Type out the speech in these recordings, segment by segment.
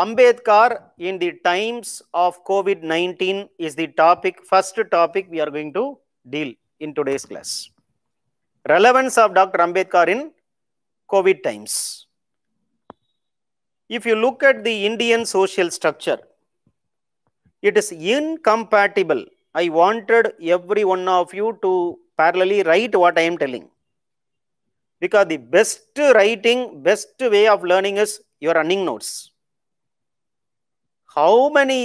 Ambedkar in the times of COVID-19 is the topic, first topic we are going to deal in today's class. Relevance of Dr. Ambedkar in COVID times. If you look at the Indian social structure, it is incompatible. I wanted every one of you to parallelly write what I am telling. Because the best writing, best way of learning is your running notes how many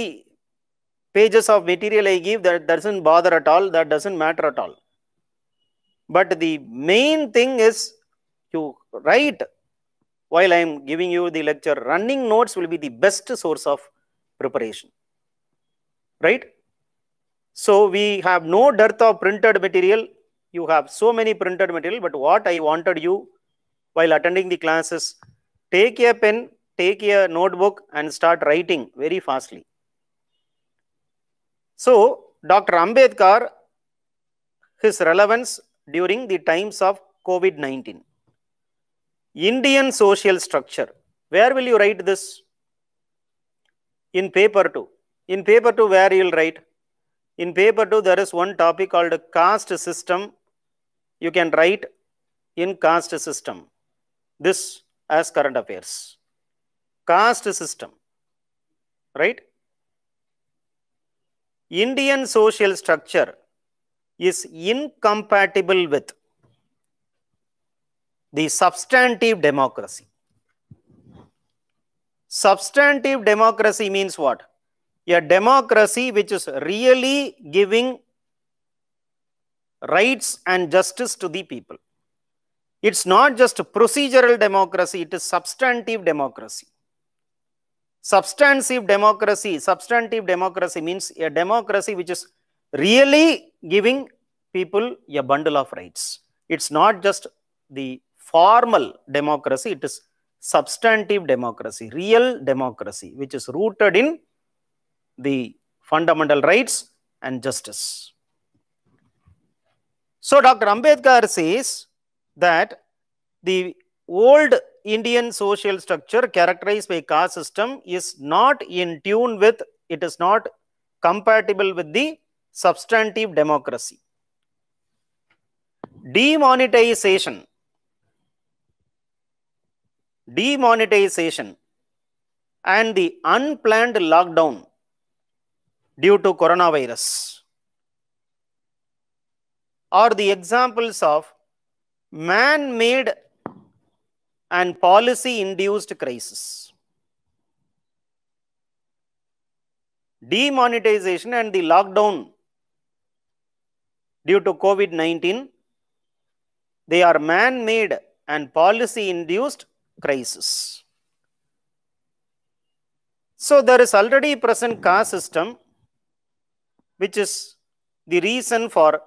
pages of material I give, that doesn't bother at all, that doesn't matter at all. But the main thing is you write while I am giving you the lecture, running notes will be the best source of preparation. Right? So we have no dearth of printed material. You have so many printed material, but what I wanted you while attending the classes, take a pen, take a notebook and start writing very fastly. So, Dr. Ambedkar, his relevance during the times of COVID-19. Indian social structure. Where will you write this? In paper 2. In paper 2, where you will write? In paper 2, there is one topic called caste system. You can write in caste system. This as current affairs caste system, right? Indian social structure is incompatible with the substantive democracy. Substantive democracy means what? A democracy which is really giving rights and justice to the people. It's not just procedural democracy, it is substantive democracy. Substantive democracy, substantive democracy means a democracy which is really giving people a bundle of rights. It's not just the formal democracy, it is substantive democracy, real democracy, which is rooted in the fundamental rights and justice. So Dr. Ambedkar says that the old Indian social structure characterized by caste system is not in tune with, it is not compatible with the substantive democracy. Demonetization. Demonetization and the unplanned lockdown due to coronavirus are the examples of man-made and policy-induced crisis. Demonetization and the lockdown due to COVID-19, they are man-made and policy-induced crisis. So there is already present caste system, which is the reason for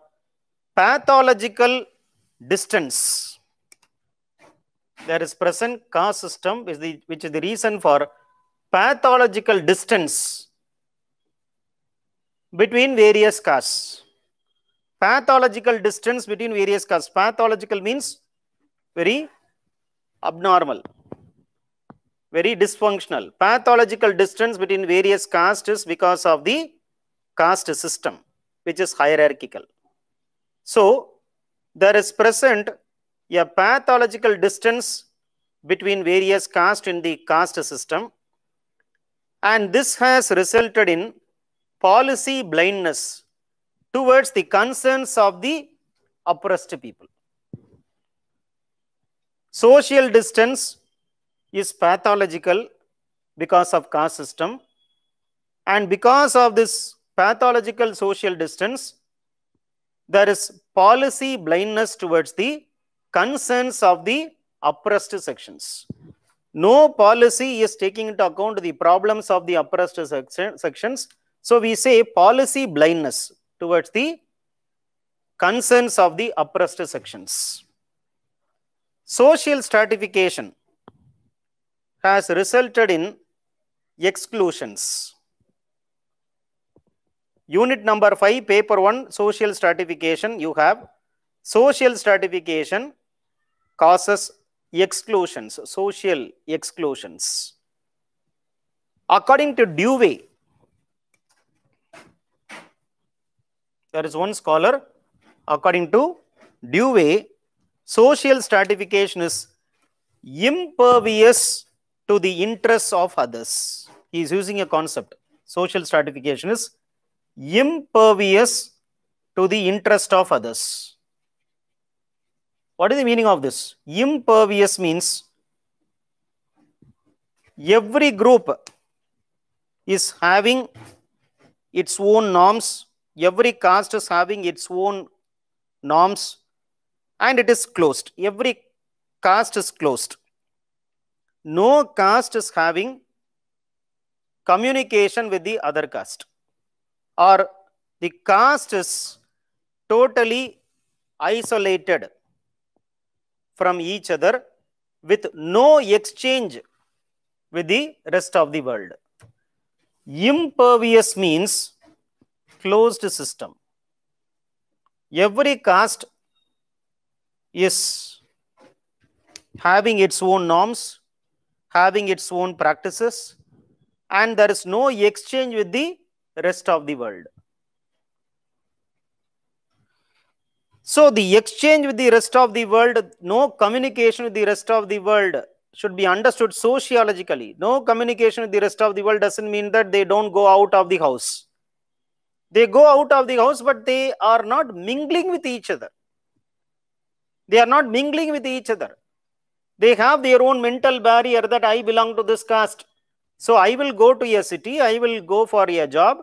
pathological distance there is present caste system is the, which is the reason for pathological distance between various castes. Pathological distance between various castes. Pathological means very abnormal, very dysfunctional. Pathological distance between various castes is because of the caste system, which is hierarchical. So, there is present a pathological distance between various cast in the caste system. And this has resulted in policy blindness towards the concerns of the oppressed people. Social distance is pathological because of caste system. And because of this pathological social distance, there is policy blindness towards the concerns of the oppressed sections. No policy is taking into account the problems of the oppressed section, sections. So we say policy blindness towards the concerns of the oppressed sections. Social stratification has resulted in exclusions. Unit number 5, paper 1, social stratification, you have social stratification causes exclusions, social exclusions. According to Dewey, there is one scholar, according to Dewey, social stratification is impervious to the interests of others. He is using a concept. Social stratification is impervious to the interest of others. What is the meaning of this? Impervious means every group is having its own norms, every caste is having its own norms, and it is closed. Every caste is closed. No caste is having communication with the other caste, or the caste is totally isolated from each other with no exchange with the rest of the world. Impervious means closed system. Every caste is having its own norms, having its own practices, and there is no exchange with the rest of the world. So the exchange with the rest of the world, no communication with the rest of the world should be understood sociologically. No communication with the rest of the world doesn't mean that they don't go out of the house. They go out of the house, but they are not mingling with each other. They are not mingling with each other. They have their own mental barrier that I belong to this caste. So I will go to a city, I will go for a job.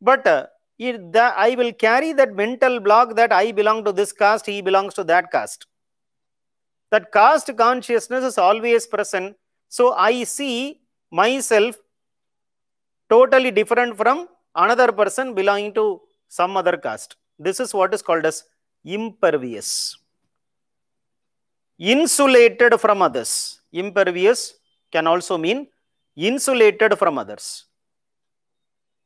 But uh, it, the, I will carry that mental block that I belong to this caste, he belongs to that caste. That caste consciousness is always present. So I see myself totally different from another person belonging to some other caste. This is what is called as impervious. Insulated from others. Impervious can also mean insulated from others.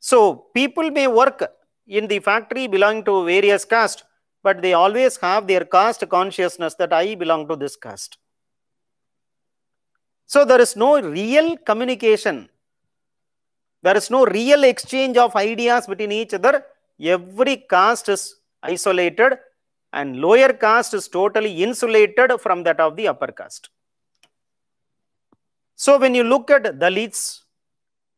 So people may work in the factory belong to various caste, but they always have their caste consciousness that I belong to this caste. So there is no real communication. There is no real exchange of ideas between each other. Every caste is isolated and lower caste is totally insulated from that of the upper caste. So when you look at Dalits,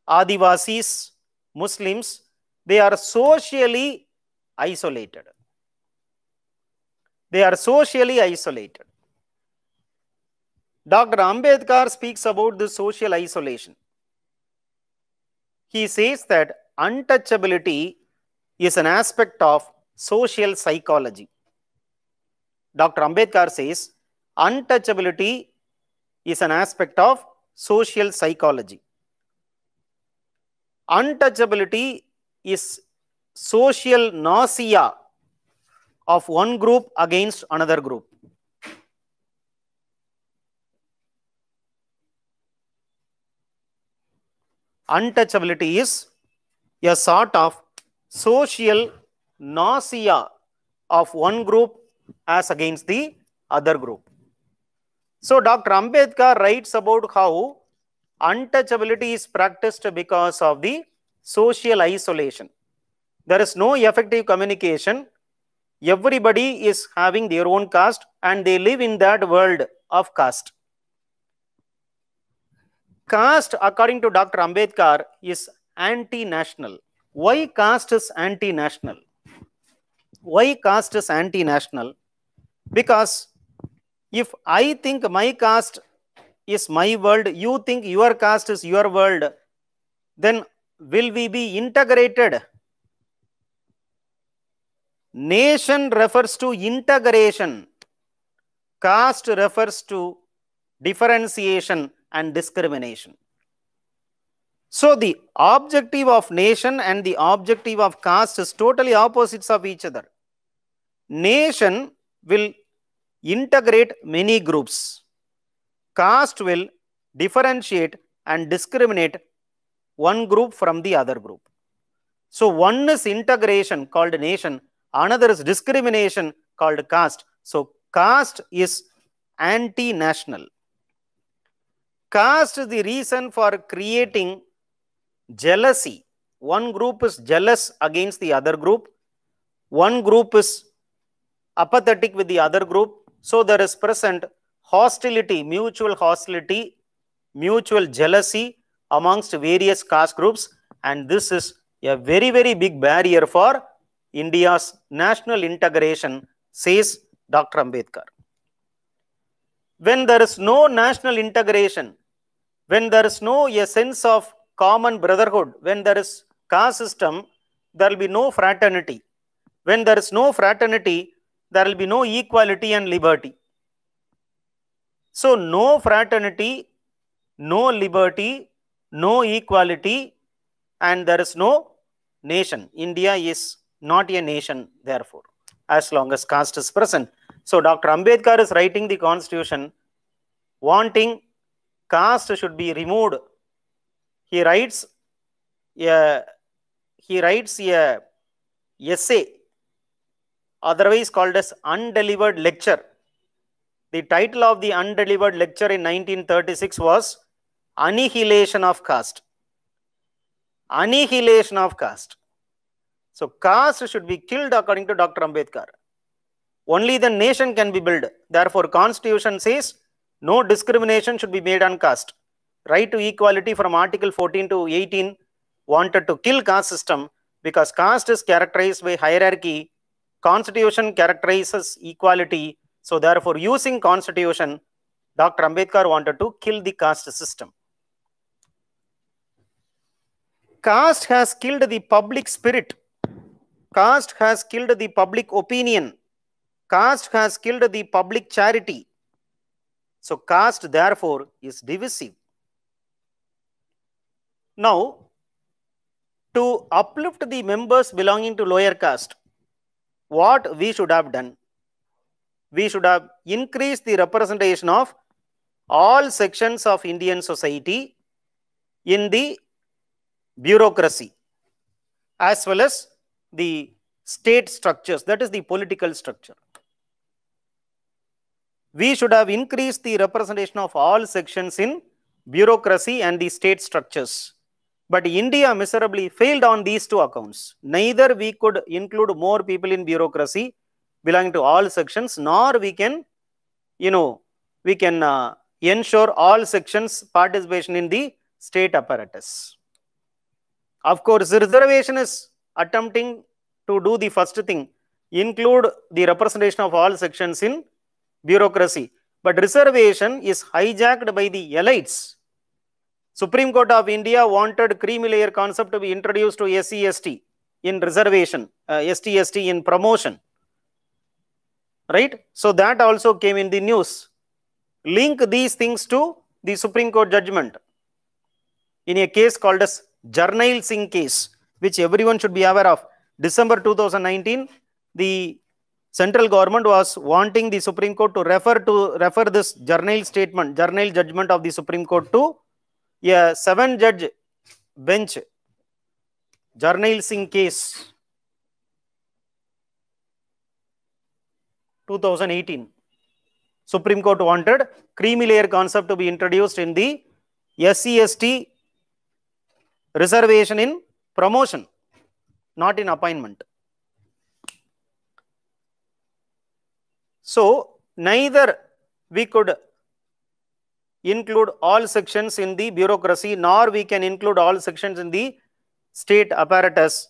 Adivasis, Muslims, they are socially isolated. They are socially isolated. Dr. Ambedkar speaks about the social isolation. He says that untouchability is an aspect of social psychology. Dr. Ambedkar says untouchability is an aspect of social psychology. Untouchability is social nausea of one group against another group. Untouchability is a sort of social nausea of one group as against the other group. So Dr. Ambedkar writes about how untouchability is practiced because of the social isolation. There is no effective communication. Everybody is having their own caste and they live in that world of caste. Caste, according to Dr. Ambedkar, is anti-national. Why caste is anti-national? Why caste is anti-national? Because if I think my caste is my world, you think your caste is your world, then will we be integrated? Nation refers to integration. Caste refers to differentiation and discrimination. So the objective of nation and the objective of caste is totally opposites of each other. Nation will integrate many groups. Caste will differentiate and discriminate one group from the other group. So one is integration called nation, another is discrimination called caste. So caste is anti-national. Caste is the reason for creating jealousy. One group is jealous against the other group. One group is apathetic with the other group. So there is present hostility, mutual hostility, mutual jealousy, amongst various caste groups and this is a very very big barrier for India's national integration says Dr. Ambedkar. When there is no national integration, when there is no a sense of common brotherhood, when there is caste system, there will be no fraternity. When there is no fraternity, there will be no equality and liberty. So no fraternity, no liberty, no equality and there is no nation. India is not a nation, therefore, as long as caste is present. So Dr. Ambedkar is writing the constitution wanting caste should be removed. He writes a, he writes a essay, otherwise called as undelivered lecture. The title of the undelivered lecture in 1936 was annihilation of caste. Annihilation of caste. So caste should be killed according to Dr. Ambedkar. Only the nation can be built. Therefore, constitution says no discrimination should be made on caste. Right to equality from article 14 to 18 wanted to kill caste system because caste is characterized by hierarchy. Constitution characterizes equality. So therefore, using constitution, Dr. Ambedkar wanted to kill the caste system caste has killed the public spirit caste has killed the public opinion caste has killed the public charity so caste therefore is divisive now to uplift the members belonging to lower caste what we should have done we should have increased the representation of all sections of indian society in the bureaucracy as well as the state structures, that is the political structure. We should have increased the representation of all sections in bureaucracy and the state structures. But India miserably failed on these two accounts. Neither we could include more people in bureaucracy belonging to all sections, nor we can, you know, we can uh, ensure all sections participation in the state apparatus. Of course, reservation is attempting to do the first thing, include the representation of all sections in bureaucracy. But reservation is hijacked by the elites. Supreme Court of India wanted creamy layer concept to be introduced to SCST in reservation, uh, STST in promotion. Right? So that also came in the news. Link these things to the Supreme Court judgment in a case called as Jarnail Singh case, which everyone should be aware of. December 2019, the central government was wanting the Supreme Court to refer to refer this Jarnail statement, Jarnail judgment of the Supreme Court to a seven-judge bench, Jarnail Singh case, 2018. Supreme Court wanted creamy layer concept to be introduced in the SCST reservation in promotion, not in appointment. So, neither we could include all sections in the bureaucracy nor we can include all sections in the state apparatus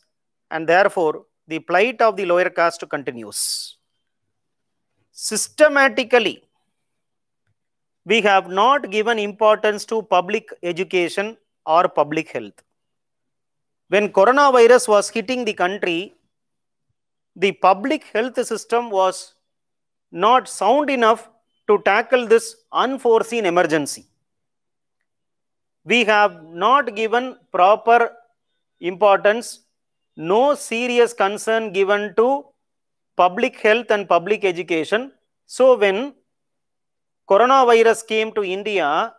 and therefore the plight of the lower caste continues. Systematically, we have not given importance to public education or public health when coronavirus was hitting the country, the public health system was not sound enough to tackle this unforeseen emergency. We have not given proper importance, no serious concern given to public health and public education. So when coronavirus came to India,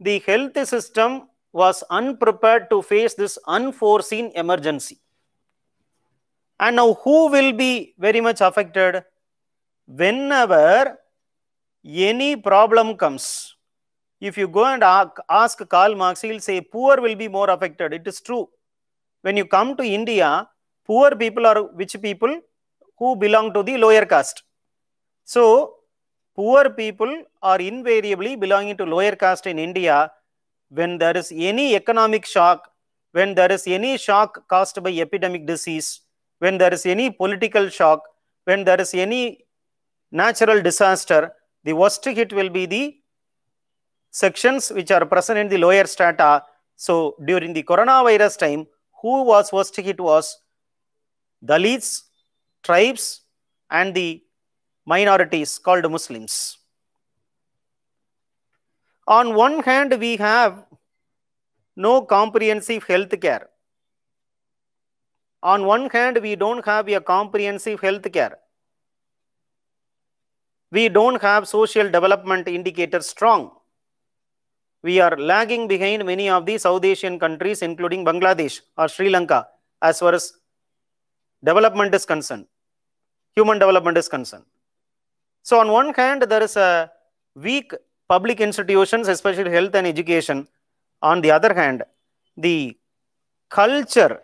the health system was unprepared to face this unforeseen emergency. And now, who will be very much affected? Whenever any problem comes, if you go and ask Karl Marx, he'll say poor will be more affected. It is true. When you come to India, poor people are which people who belong to the lower caste. So, poor people are invariably belonging to lower caste in India when there is any economic shock, when there is any shock caused by epidemic disease, when there is any political shock, when there is any natural disaster, the worst hit will be the sections which are present in the lower strata. So during the coronavirus time, who was worst hit was Dalits, tribes, and the minorities called Muslims. On one hand, we have no comprehensive health care. On one hand, we don't have a comprehensive health care. We don't have social development indicators strong. We are lagging behind many of the South Asian countries, including Bangladesh or Sri Lanka, as far as development is concerned, human development is concerned. So on one hand, there is a weak Public institutions, especially health and education, on the other hand, the culture,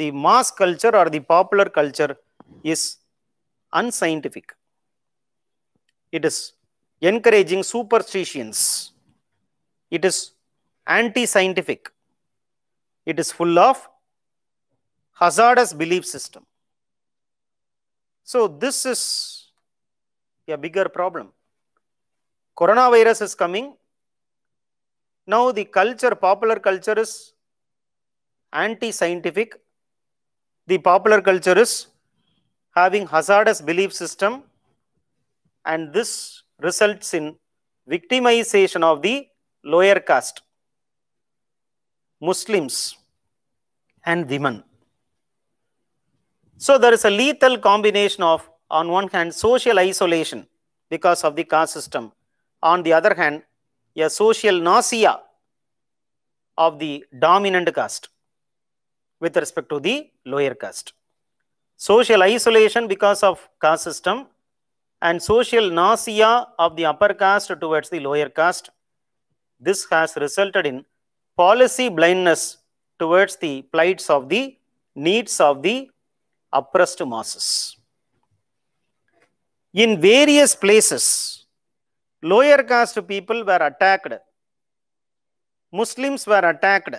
the mass culture or the popular culture is unscientific. It is encouraging superstitions. It is anti-scientific. It is full of hazardous belief system. So this is a bigger problem coronavirus is coming. Now the culture, popular culture is anti-scientific. The popular culture is having hazardous belief system and this results in victimization of the lower caste, Muslims and women. So there is a lethal combination of, on one hand, social isolation because of the caste system on the other hand, a social nausea of the dominant caste with respect to the lower caste. Social isolation because of caste system and social nausea of the upper caste towards the lower caste. This has resulted in policy blindness towards the plights of the needs of the oppressed masses. In various places, Lower caste people were attacked. Muslims were attacked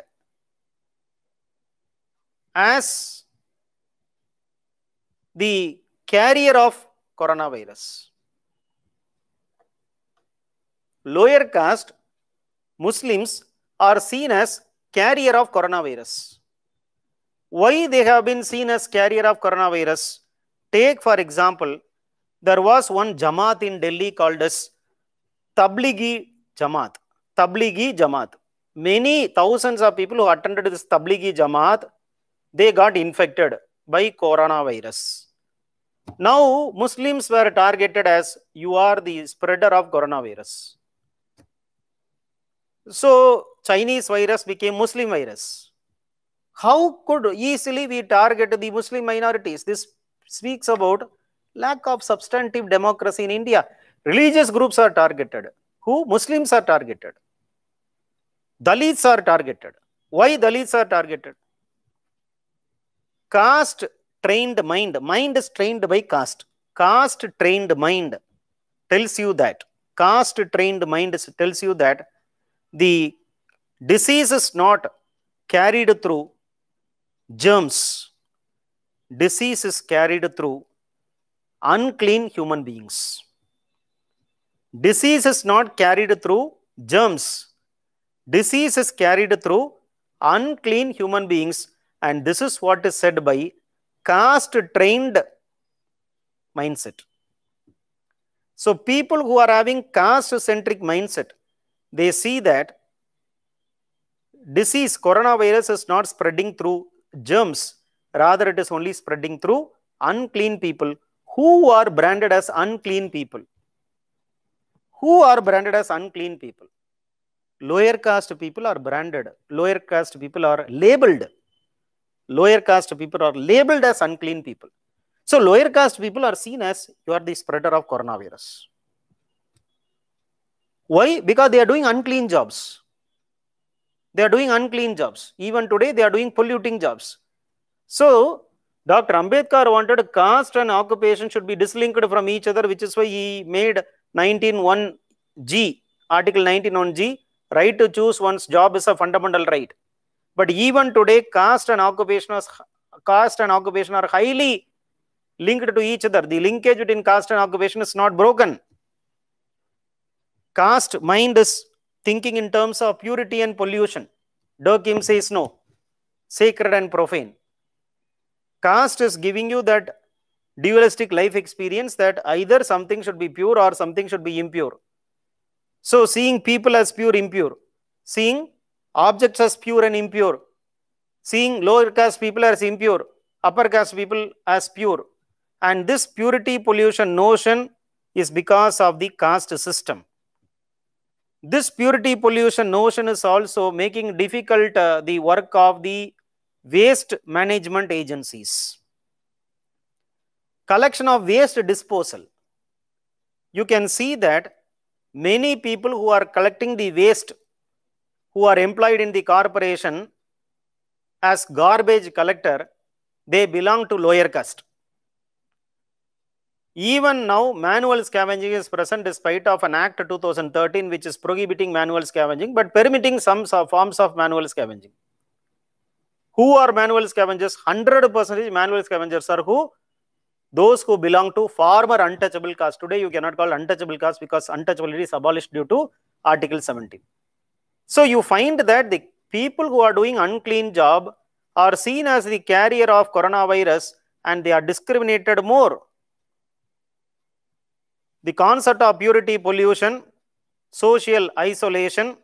as the carrier of coronavirus. Lower caste Muslims are seen as carrier of coronavirus. Why they have been seen as carrier of coronavirus? Take for example, there was one Jamaat in Delhi called as Tablighi Jamaat. Tablighi Jamaat. Many thousands of people who attended this Tablighi Jamaat, they got infected by coronavirus. Now, Muslims were targeted as you are the spreader of coronavirus. So, Chinese virus became Muslim virus. How could easily we target the Muslim minorities? This speaks about lack of substantive democracy in India. Religious groups are targeted. Who? Muslims are targeted. Dalits are targeted. Why Dalits are targeted? Caste trained mind. Mind is trained by caste. Caste trained mind tells you that. Caste trained mind tells you that the disease is not carried through germs. Disease is carried through unclean human beings. Disease is not carried through germs. Disease is carried through unclean human beings. And this is what is said by caste trained mindset. So people who are having caste centric mindset, they see that disease, coronavirus is not spreading through germs. Rather, it is only spreading through unclean people who are branded as unclean people who are branded as unclean people. Lower caste people are branded, lower caste people are labeled. Lower caste people are labeled as unclean people. So lower caste people are seen as you are the spreader of coronavirus. Why? Because they are doing unclean jobs. They are doing unclean jobs. Even today, they are doing polluting jobs. So, Dr. Ambedkar wanted caste and occupation should be dislinked from each other, which is why he made 19.1G, Article 19.1G, right to choose one's job is a fundamental right. But even today, caste and occupation, is, caste and occupation are highly linked to each other. The linkage between caste and occupation is not broken. Caste mind is thinking in terms of purity and pollution. Durkheim says no. Sacred and profane. Caste is giving you that dualistic life experience that either something should be pure or something should be impure. So seeing people as pure, impure, seeing objects as pure and impure, seeing lower caste people as impure, upper caste people as pure. And this purity pollution notion is because of the caste system. This purity pollution notion is also making difficult uh, the work of the waste management agencies collection of waste disposal, you can see that many people who are collecting the waste who are employed in the corporation as garbage collector, they belong to lower caste. Even now, manual scavenging is present despite of an act 2013 which is prohibiting manual scavenging but permitting some forms of manual scavenging. Who are manual scavengers? 100% manual scavengers are who? those who belong to former untouchable caste. Today, you cannot call untouchable caste because untouchability is abolished due to Article 17. So you find that the people who are doing unclean job are seen as the carrier of coronavirus and they are discriminated more. The concept of purity, pollution, social isolation,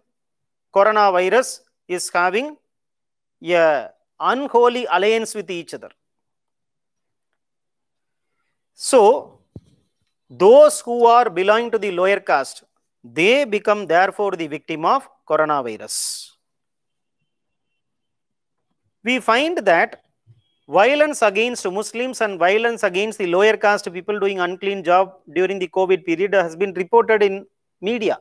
coronavirus is having a unholy alliance with each other. So, those who are belonging to the lower caste, they become therefore the victim of coronavirus. We find that violence against Muslims and violence against the lower caste people doing unclean job during the COVID period has been reported in media.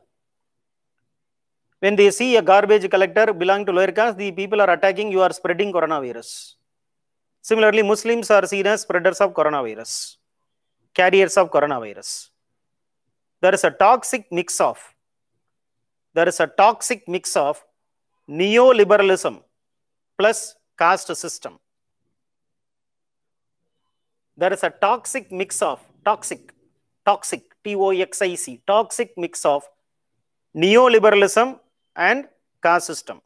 When they see a garbage collector belonging to lower caste, the people are attacking, you are spreading coronavirus. Similarly, Muslims are seen as spreaders of coronavirus carriers of coronavirus. There is a toxic mix of, there is a toxic mix of neoliberalism plus caste system. There is a toxic mix of, toxic, toxic, T-O-X-I-C, toxic mix of neoliberalism and caste system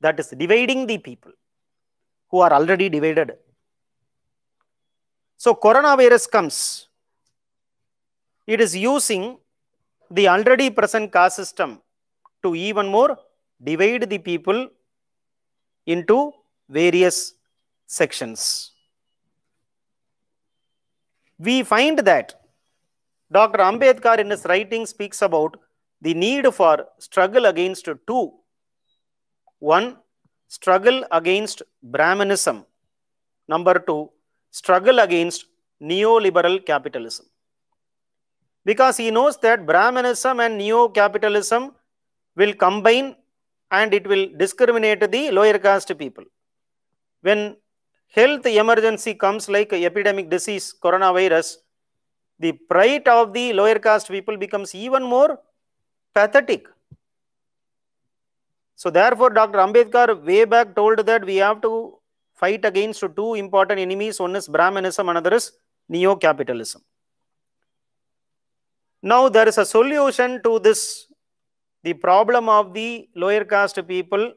that is dividing the people who are already divided so coronavirus comes. It is using the already present caste system to even more divide the people into various sections. We find that Dr. Ambedkar in his writing speaks about the need for struggle against two. One, struggle against Brahmanism. Number two, struggle against neoliberal capitalism. Because he knows that Brahmanism and neo-capitalism will combine and it will discriminate the lower caste people. When health emergency comes like epidemic disease, coronavirus, the plight of the lower caste people becomes even more pathetic. So therefore, Dr. Ambedkar way back told that we have to fight against two important enemies. One is Brahmanism, another is neo-capitalism. Now there is a solution to this, the problem of the lower caste people.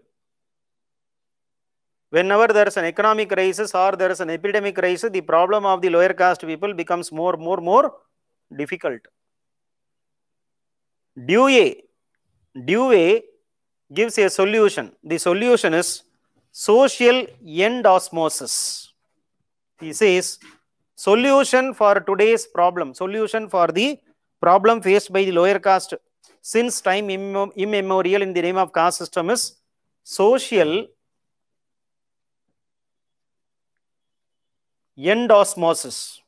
Whenever there is an economic crisis or there is an epidemic crisis, the problem of the lower caste people becomes more, more, more difficult. Dewey, Dewey gives a solution. The solution is social endosmosis. He says, solution for today's problem, solution for the problem faced by the lower caste since time immemorial in the name of caste system is social endosmosis.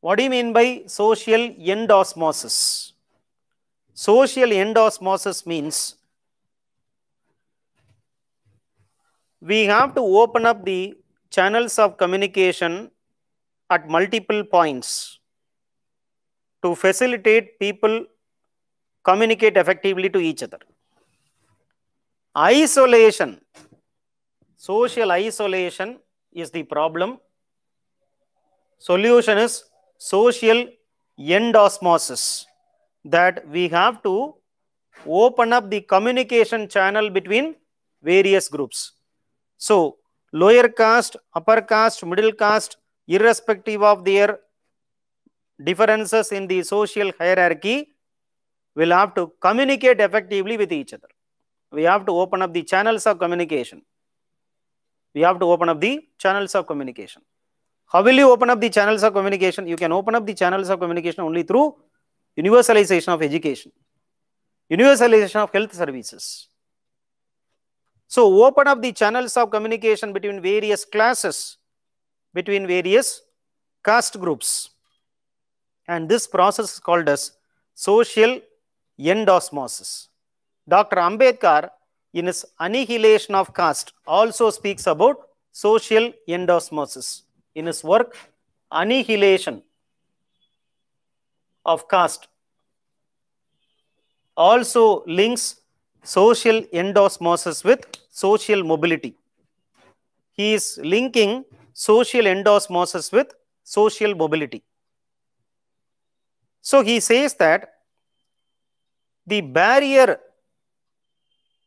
What do you mean by social endosmosis? Social endosmosis means we have to open up the channels of communication at multiple points to facilitate people communicate effectively to each other. Isolation, social isolation is the problem. Solution is social endosmosis that we have to open up the communication channel between various groups. So lower caste, upper caste, middle caste, irrespective of their differences in the social hierarchy, will have to communicate effectively with each other. We have to open up the channels of communication. We have to open up the channels of communication. How will you open up the channels of communication? You can open up the channels of communication only through universalization of education, universalization of health services, so open up the channels of communication between various classes, between various caste groups. And this process is called as social endosmosis. Dr. Ambedkar, in his Annihilation of Caste, also speaks about social endosmosis. In his work, Annihilation of Caste, also links social endosmosis with social mobility. He is linking social endosmosis with social mobility. So he says that the barrier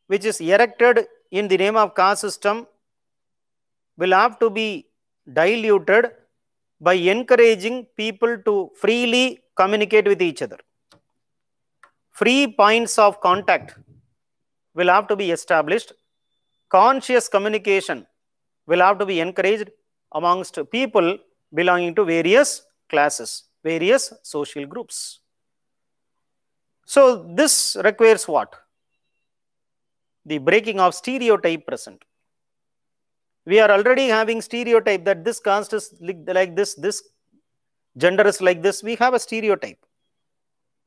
which is erected in the name of caste system will have to be diluted by encouraging people to freely communicate with each other. Free points of contact will have to be established. Conscious communication will have to be encouraged amongst people belonging to various classes, various social groups. So this requires what? The breaking of stereotype present. We are already having stereotype that this caste is like this, this gender is like this. We have a stereotype.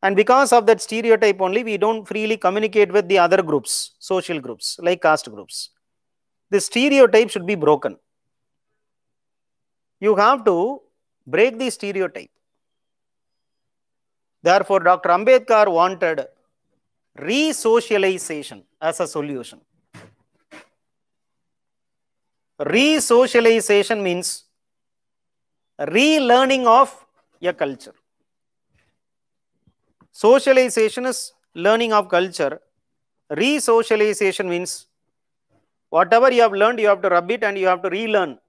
And because of that stereotype only, we don't freely communicate with the other groups, social groups, like caste groups. The stereotype should be broken. You have to break the stereotype. Therefore, Dr. Ambedkar wanted re-socialization as a solution. Re-socialization means relearning of a culture. Socialization is learning of culture. Re-socialization means whatever you have learned, you have to rub it and you have to relearn.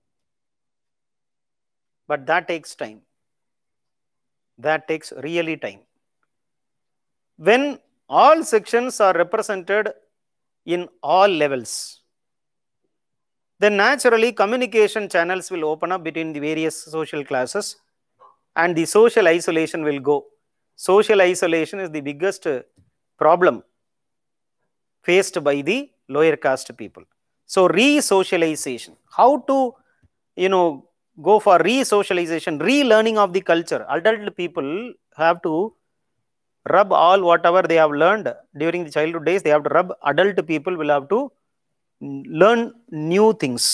But that takes time. That takes really time. When all sections are represented in all levels, then naturally communication channels will open up between the various social classes and the social isolation will go social isolation is the biggest problem faced by the lower caste people. So re-socialization, how to, you know, go for re-socialization, relearning of the culture. Adult people have to rub all whatever they have learned during the childhood days, they have to rub. Adult people will have to learn new things,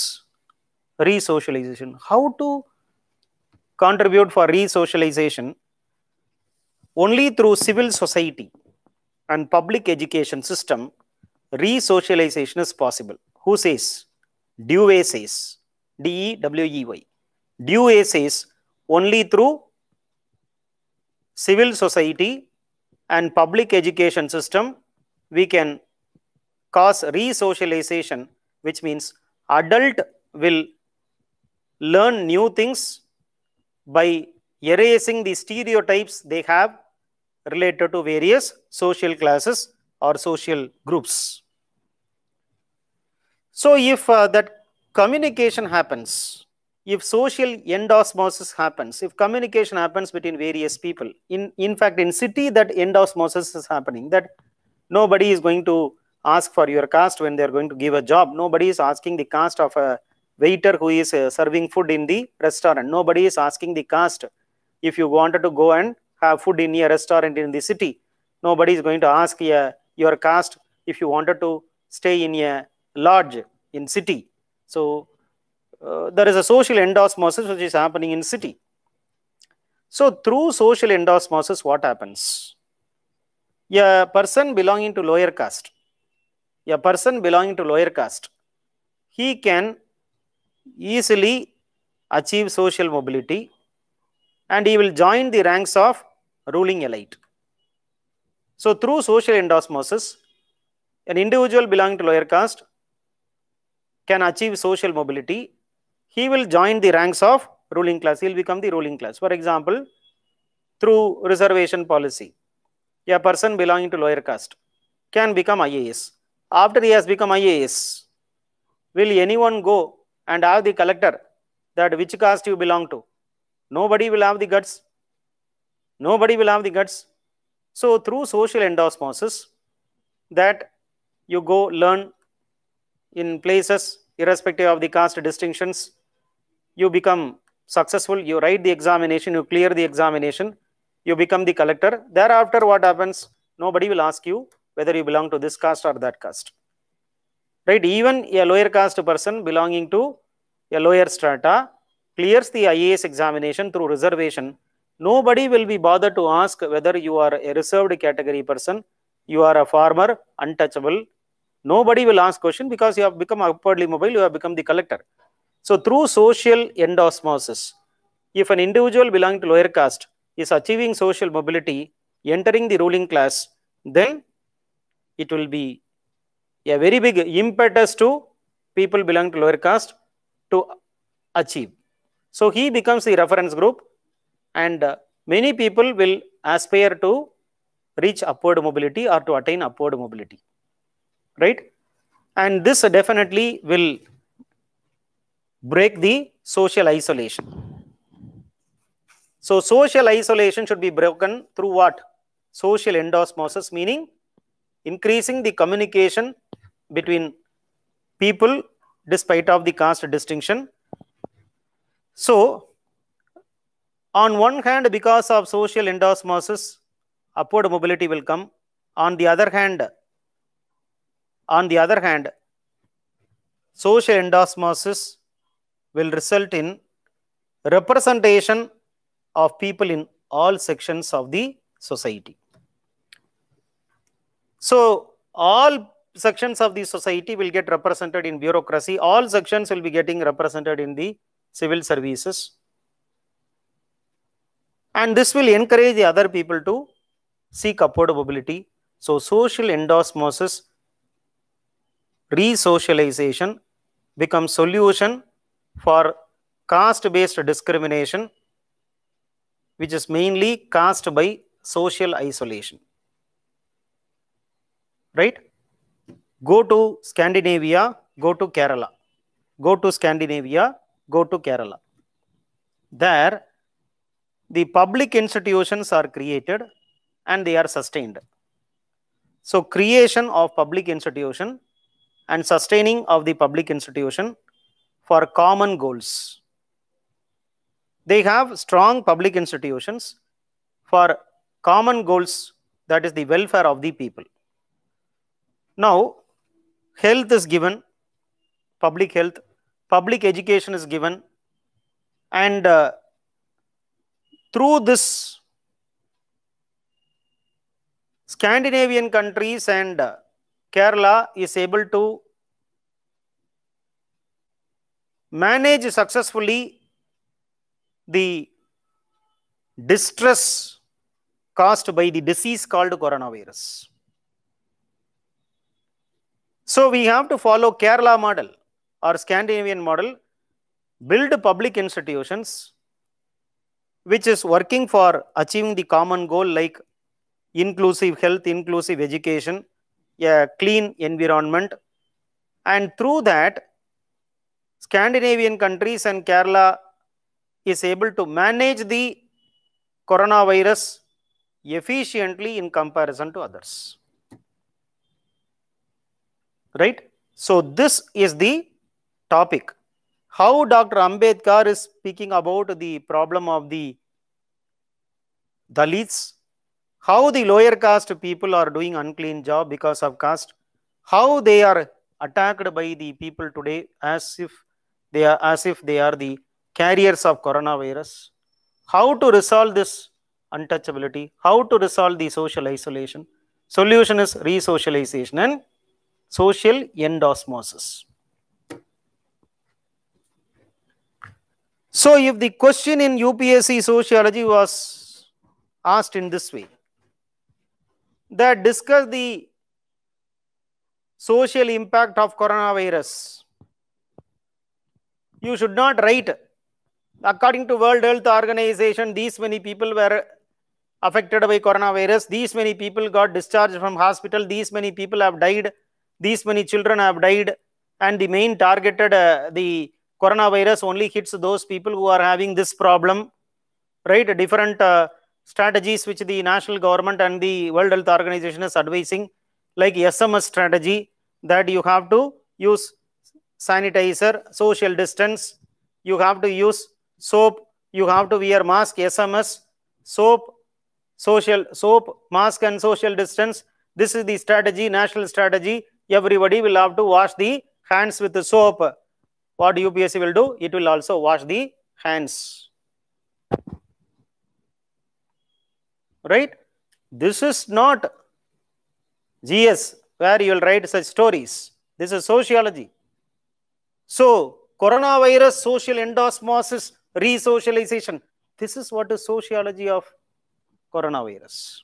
re-socialization. How to contribute for re-socialization? Only through civil society and public education system, re-socialization is possible. Who says? Dewey says. D-E-W-E-Y. Dewey says only through civil society and public education system we can cause re-socialization which means adult will learn new things by erasing the stereotypes they have related to various social classes or social groups. So if uh, that communication happens, if social endosmosis happens, if communication happens between various people, in, in fact, in city that endosmosis is happening, that nobody is going to ask for your caste when they're going to give a job. Nobody is asking the caste of a waiter who is uh, serving food in the restaurant. Nobody is asking the caste if you wanted to go and have food in a restaurant in the city. Nobody is going to ask uh, your caste if you wanted to stay in a lodge in city. So uh, there is a social endosmosis which is happening in city. So through social endosmosis, what happens? A person belonging to lower caste, a person belonging to lower caste, he can easily achieve social mobility and he will join the ranks of ruling elite. So through social endosmosis, an individual belonging to lower caste can achieve social mobility. He will join the ranks of ruling class. He'll become the ruling class. For example, through reservation policy, a person belonging to lower caste can become IAS. After he has become IAS, will anyone go and ask the collector that which caste you belong to? Nobody will have the guts. Nobody will have the guts. So through social endosmosis that you go learn in places irrespective of the caste distinctions, you become successful, you write the examination, you clear the examination, you become the collector. Thereafter what happens? Nobody will ask you whether you belong to this caste or that caste. Right? Even a lower caste person belonging to a lower strata clears the IAS examination through reservation, nobody will be bothered to ask whether you are a reserved category person, you are a farmer, untouchable. Nobody will ask question because you have become upwardly mobile, you have become the collector. So through social endosmosis, if an individual belonging to lower caste is achieving social mobility, entering the ruling class, then it will be a very big impetus to people belonging to lower caste to achieve. So he becomes the reference group and uh, many people will aspire to reach upward mobility or to attain upward mobility, right? And this definitely will break the social isolation. So social isolation should be broken through what? Social endosmosis, meaning increasing the communication between people despite of the caste distinction so, on one hand, because of social endosmosis, upward mobility will come. On the other hand, on the other hand, social endosmosis will result in representation of people in all sections of the society. So, all sections of the society will get represented in bureaucracy. All sections will be getting represented in the civil services. And this will encourage the other people to seek upward mobility. So social endosmosis, re-socialization becomes solution for caste-based discrimination, which is mainly caused by social isolation. Right? Go to Scandinavia, go to Kerala. Go to Scandinavia, go to Kerala. There, the public institutions are created and they are sustained. So creation of public institution and sustaining of the public institution for common goals. They have strong public institutions for common goals that is the welfare of the people. Now, health is given, public health public education is given and uh, through this Scandinavian countries and uh, Kerala is able to manage successfully the distress caused by the disease called coronavirus. So we have to follow Kerala model or Scandinavian model, build public institutions which is working for achieving the common goal like inclusive health, inclusive education, a clean environment. And through that, Scandinavian countries and Kerala is able to manage the coronavirus efficiently in comparison to others. Right? So, this is the topic how Dr. Ambedkar is speaking about the problem of the Dalits, how the lower caste people are doing unclean job because of caste, how they are attacked by the people today as if they are as if they are the carriers of coronavirus, how to resolve this untouchability, how to resolve the social isolation. Solution is re-socialization and social endosmosis. So if the question in UPSC sociology was asked in this way, that discuss the social impact of coronavirus, you should not write, according to World Health Organization, these many people were affected by coronavirus, these many people got discharged from hospital, these many people have died, these many children have died, and the main targeted, uh, the coronavirus only hits those people who are having this problem, right? Different uh, strategies which the national government and the World Health Organization is advising, like SMS strategy that you have to use sanitizer, social distance, you have to use soap, you have to wear mask, SMS, soap, social soap, mask and social distance. This is the strategy, national strategy. Everybody will have to wash the hands with the soap what UPSC will do? It will also wash the hands. Right? This is not GS where you will write such stories. This is sociology. So, coronavirus, social endosmosis, re-socialization. This is what is sociology of coronavirus.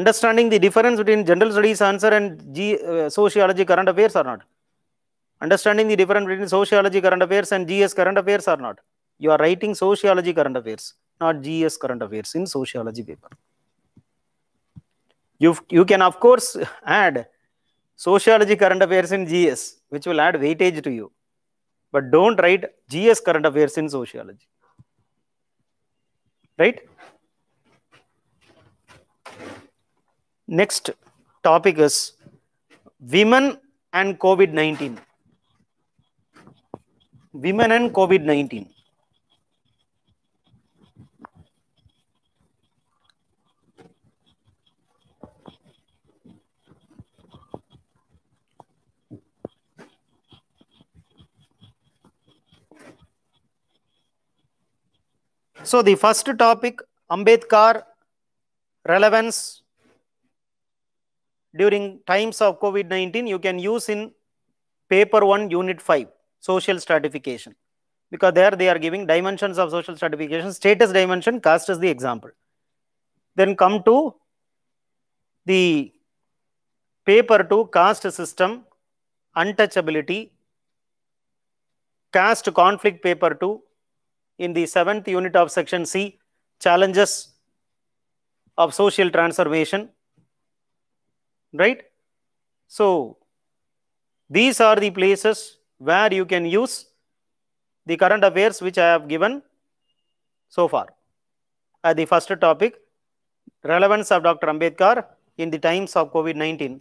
understanding the difference between general studies answer and G, uh, sociology current affairs or not? Understanding the difference between sociology current affairs and GS current affairs or not? You are writing sociology current affairs, not GS current affairs in sociology paper. You, you can of course add sociology current affairs in GS, which will add weightage to you. But don't write GS current affairs in sociology. Right? Next topic is women and COVID 19. Women and COVID 19. So the first topic, Ambedkar relevance during times of COVID-19, you can use in paper 1, unit 5, social stratification. Because there they are giving dimensions of social stratification, status dimension, caste is the example. Then come to the paper 2, caste system, untouchability, caste conflict paper 2, in the seventh unit of section C, challenges of social transformation, right? So, these are the places where you can use the current affairs which I have given so far. At the first topic, relevance of Dr. Ambedkar in the times of COVID-19.